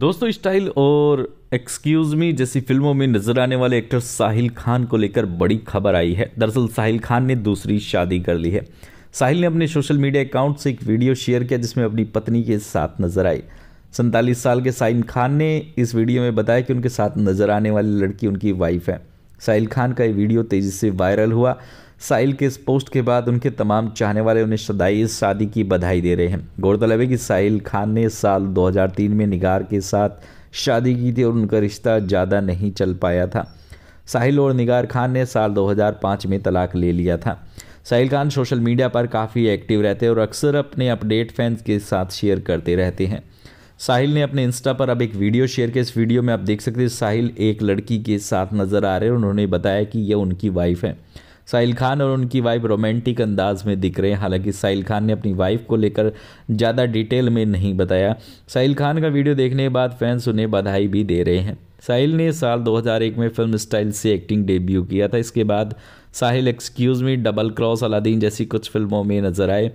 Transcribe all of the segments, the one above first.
दोस्तों स्टाइल और excuse me जैसी फिल्मों में नजर आने वाले एक्टर साहिल खान को लेकर बड़ी खबर आई है दरअसल साहिल खान ने दूसरी शादी कर ली है साहिल ने अपने सोशल मीडिया अकाउंट से एक वीडियो शेयर किया जिसमें अपनी पत्नी के साथ नजर आई सैंतालीस साल के साहिल खान ने इस वीडियो में बताया कि उनके साथ नजर आने वाली लड़की उनकी वाइफ है साहिल खान का ये वीडियो तेज़ी से वायरल हुआ साहिल के इस पोस्ट के बाद उनके तमाम चाहने वाले उन्हें सदाई इस शादी की बधाई दे रहे हैं गौरतलब है कि साहिल खान ने साल 2003 में निगार के साथ शादी की थी और उनका रिश्ता ज़्यादा नहीं चल पाया था साहिल और निगार खान ने साल 2005 में तलाक ले लिया था साहिल खान सोशल मीडिया पर काफ़ी एक्टिव रहते हैं और अक्सर अपने अपडेट फैंस के साथ शेयर करते रहते हैं साहिल ने अपने इंस्टा पर अब एक वीडियो शेयर किया इस वीडियो में आप देख सकते हैं साहिल एक लड़की के साथ नज़र आ रहे हैं उन्होंने बताया कि यह उनकी वाइफ है साहिल खान और उनकी वाइफ रोमांटिक अंदाज में दिख रहे हैं हालांकि साहिल खान ने अपनी वाइफ को लेकर ज़्यादा डिटेल में नहीं बताया साहिल खान का वीडियो देखने के बाद फैंस उन्हें बधाई भी दे रहे हैं साहिल ने साल 2001 में फिल्म स्टाइल से एक्टिंग डेब्यू किया था इसके बाद Sahil Excuse Me Double Cross Aladin जैसी कुछ फिल्मों में नजर आए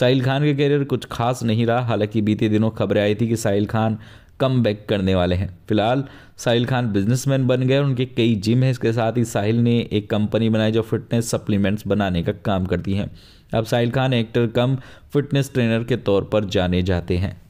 साहिल खान का के करियर कुछ खास नहीं रहा हालांकि बीते दिनों खबरें आई थी कि साहिल खान कम बैक करने वाले हैं फिलहाल साहिल खान बिजनेसमैन बन गए उनके कई जिम हैं इसके साथ ही साहिल ने एक कंपनी बनाई जो फिटनेस सप्लीमेंट्स बनाने का काम करती है अब Sahil Khan actor cum fitness trainer के तौर पर जाने जाते हैं